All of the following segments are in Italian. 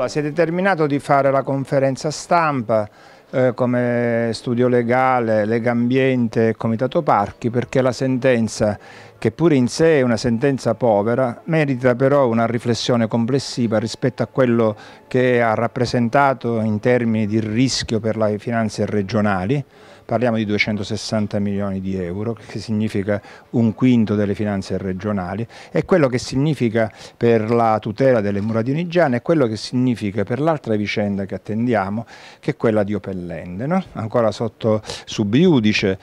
Allora, si è determinato di fare la conferenza stampa eh, come studio legale, Lega Ambiente e Comitato Parchi perché la sentenza, che pure in sé è una sentenza povera, merita però una riflessione complessiva rispetto a quello che ha rappresentato in termini di rischio per le finanze regionali, Parliamo di 260 milioni di euro, che significa un quinto delle finanze regionali, è quello che significa per la tutela delle mura di dionigiane è quello che significa per l'altra vicenda che attendiamo, che è quella di Opellende, no? ancora sotto subiudice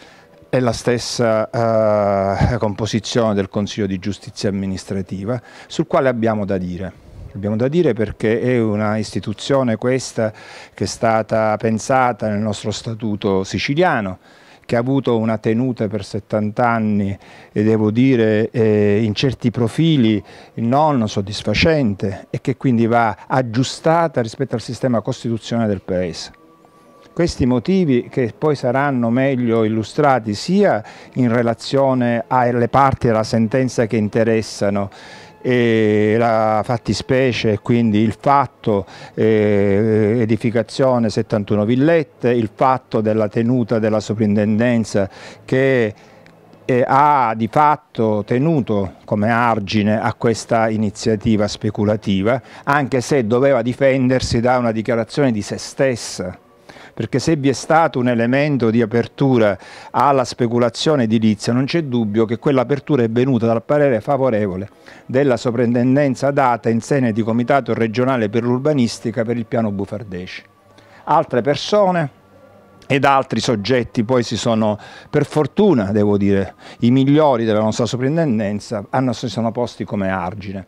è la stessa eh, composizione del Consiglio di Giustizia amministrativa sul quale abbiamo da dire abbiamo da dire perché è una istituzione questa che è stata pensata nel nostro statuto siciliano che ha avuto una tenuta per 70 anni e devo dire eh, in certi profili non soddisfacente e che quindi va aggiustata rispetto al sistema costituzionale del Paese. Questi motivi che poi saranno meglio illustrati sia in relazione alle parti della sentenza che interessano la fattispecie, quindi il fatto eh, edificazione 71 villette, il fatto della tenuta della soprintendenza che eh, ha di fatto tenuto come argine a questa iniziativa speculativa, anche se doveva difendersi da una dichiarazione di se stessa perché se vi è stato un elemento di apertura alla speculazione edilizia non c'è dubbio che quell'apertura è venuta dal parere favorevole della soprintendenza data in sede di Comitato regionale per l'urbanistica per il piano Bufardesci. Altre persone ed altri soggetti poi si sono, per fortuna devo dire, i migliori della nostra soprintendenza, hanno, si sono posti come argine.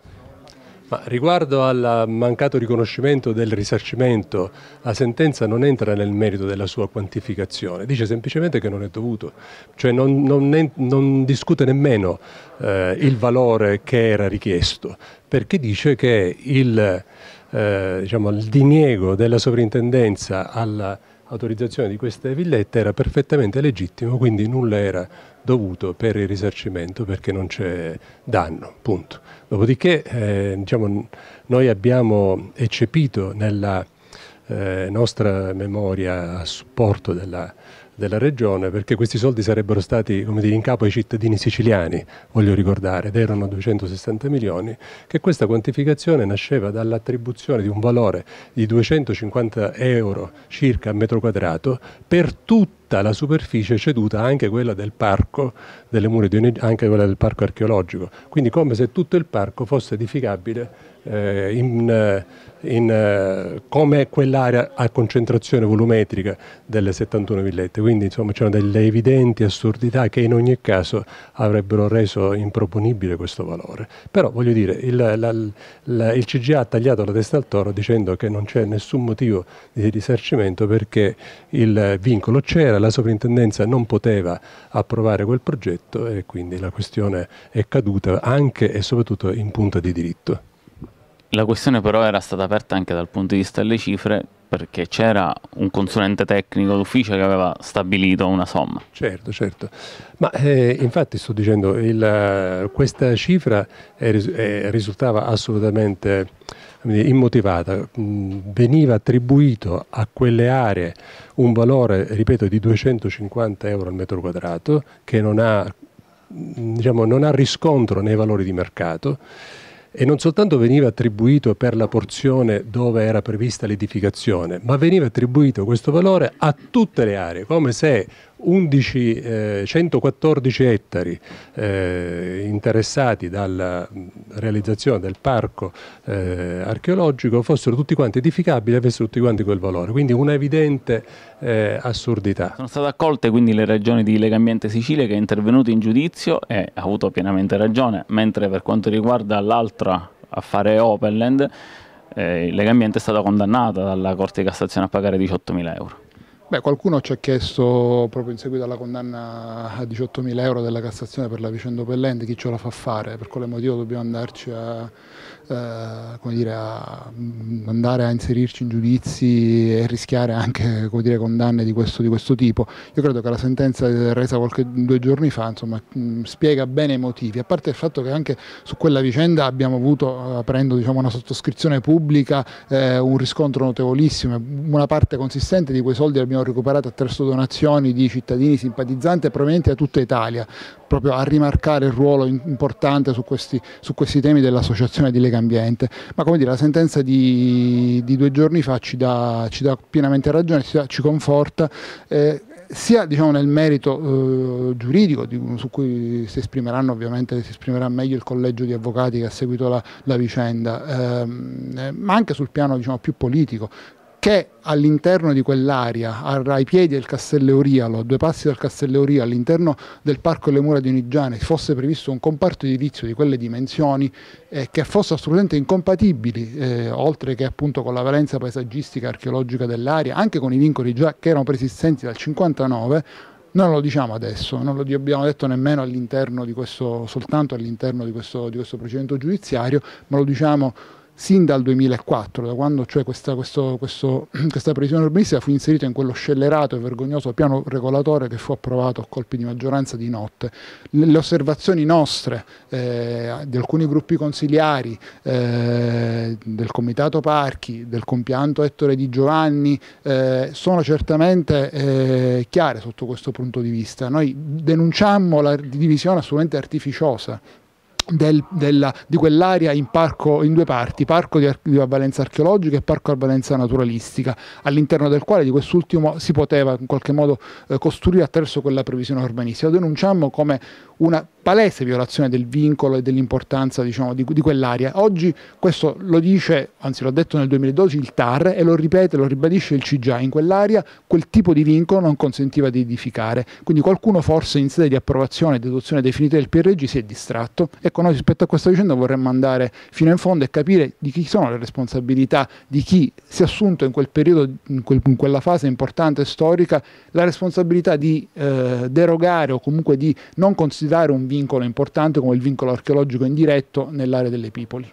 Ma riguardo al mancato riconoscimento del risarcimento, la sentenza non entra nel merito della sua quantificazione, dice semplicemente che non è dovuto, cioè non, non, è, non discute nemmeno eh, il valore che era richiesto, perché dice che il, eh, diciamo, il diniego della sovrintendenza alla autorizzazione di queste villette era perfettamente legittimo, quindi nulla era dovuto per il risarcimento perché non c'è danno, punto. Dopodiché eh, diciamo, noi abbiamo eccepito nella eh, nostra memoria a supporto della della regione perché questi soldi sarebbero stati dire, in capo ai cittadini siciliani, voglio ricordare, ed erano 260 milioni, che questa quantificazione nasceva dall'attribuzione di un valore di 250 euro circa a metro quadrato per tutti tutta la superficie ceduta, anche quella del parco delle mura di dioneggianti, anche quella del parco archeologico. Quindi come se tutto il parco fosse edificabile eh, in, eh, in, eh, come quell'area a concentrazione volumetrica delle 71 villette. Quindi insomma c'erano delle evidenti assurdità che in ogni caso avrebbero reso improponibile questo valore. Però voglio dire, il, la, la, il CGA ha tagliato la testa al toro dicendo che non c'è nessun motivo di risarcimento perché il vincolo c'era, la sovrintendenza non poteva approvare quel progetto e quindi la questione è caduta anche e soprattutto in punta di diritto. La questione però era stata aperta anche dal punto di vista delle cifre perché c'era un consulente tecnico d'ufficio che aveva stabilito una somma. Certo, certo. Ma eh, infatti sto dicendo, il, questa cifra è, è, risultava assolutamente immotivata. Mm, veniva attribuito a quelle aree un valore, ripeto, di 250 euro al metro quadrato che non ha, diciamo, non ha riscontro nei valori di mercato e non soltanto veniva attribuito per la porzione dove era prevista l'edificazione, ma veniva attribuito questo valore a tutte le aree, come se 11, eh, 114 ettari eh, interessati dalla realizzazione del parco eh, archeologico fossero tutti quanti edificabili e avessero tutti quanti quel valore, quindi un'evidente evidente eh, assurdità. Sono state accolte quindi le ragioni di Lega Ambiente Sicilia che è intervenuto in giudizio e ha avuto pienamente ragione, mentre per quanto riguarda l'altra affare Openland eh, Lega Ambiente è stata condannata dalla Corte di Cassazione a pagare 18.000 euro. Beh, qualcuno ci ha chiesto, proprio in seguito alla condanna a 18.000 euro della Cassazione per la vicenda Pellente chi ce la fa fare, per quale motivo dobbiamo andarci a eh, come dire, a mm, andare a inserirci in giudizi e rischiare anche come dire, condanne di questo, di questo tipo. Io credo che la sentenza eh, resa qualche, due giorni fa insomma, mm, spiega bene i motivi, a parte il fatto che anche su quella vicenda abbiamo avuto, eh, aprendo diciamo, una sottoscrizione pubblica, eh, un riscontro notevolissimo, una parte consistente di quei soldi li abbiamo recuperati attraverso donazioni di cittadini simpatizzanti provenienti da tutta Italia, proprio a rimarcare il ruolo importante su questi, su questi temi dell'associazione di Lega ambiente. Ma come dire, la sentenza di, di due giorni fa ci dà, ci dà pienamente ragione, ci, dà, ci conforta. Eh, sia diciamo, nel merito eh, giuridico di, su cui si esprimeranno ovviamente si esprimerà meglio il collegio di avvocati che ha seguito la, la vicenda ehm, eh, ma anche sul piano diciamo, più politico che all'interno di quell'area, ai piedi del Castello Eurialo, a due passi dal Castello Eurialo, all'interno del Parco delle Mura di Unigiane, fosse previsto un comparto edilizio di quelle dimensioni eh, che fosse assolutamente incompatibile, eh, oltre che appunto con la valenza paesaggistica e archeologica dell'area, anche con i vincoli già che erano preesistenti dal 59, non lo diciamo adesso, non lo abbiamo detto nemmeno all'interno di questo, soltanto all'interno di questo, di questo procedimento giudiziario, ma lo diciamo sin dal 2004, da quando cioè questa, questo, questo, questa previsione urbanistica fu inserita in quello scellerato e vergognoso piano regolatore che fu approvato a colpi di maggioranza di notte. Le osservazioni nostre, eh, di alcuni gruppi consigliari, eh, del Comitato Parchi, del compianto Ettore Di Giovanni, eh, sono certamente eh, chiare sotto questo punto di vista. Noi denunciamo la divisione assolutamente artificiosa del, della, di quell'area in, parco, in, due parti, parco di, di valenza archeologica e parco di avvalenza naturalistica, all'interno del quale di quest'ultimo si poteva in qualche modo eh, costruire attraverso quella previsione urbanistica. Lo denunciammo come una palese violazione del vincolo e dell'importanza diciamo, di, di quell'area. Oggi questo lo dice, anzi l'ha detto nel 2012 il TAR e lo ripete, lo ribadisce il CIGIA. in quell'area quel tipo di vincolo non consentiva di edificare, quindi qualcuno forse in sede di approvazione e di adozione definitiva del PRG si è distratto e ecco, noi rispetto a questa vicenda vorremmo andare fino in fondo e capire di chi sono le responsabilità, di chi si è assunto in quel periodo, in, quel, in quella fase importante storica, la responsabilità di eh, derogare o comunque di non considerare un vincolo importante come il vincolo archeologico indiretto nell'area delle Pipoli.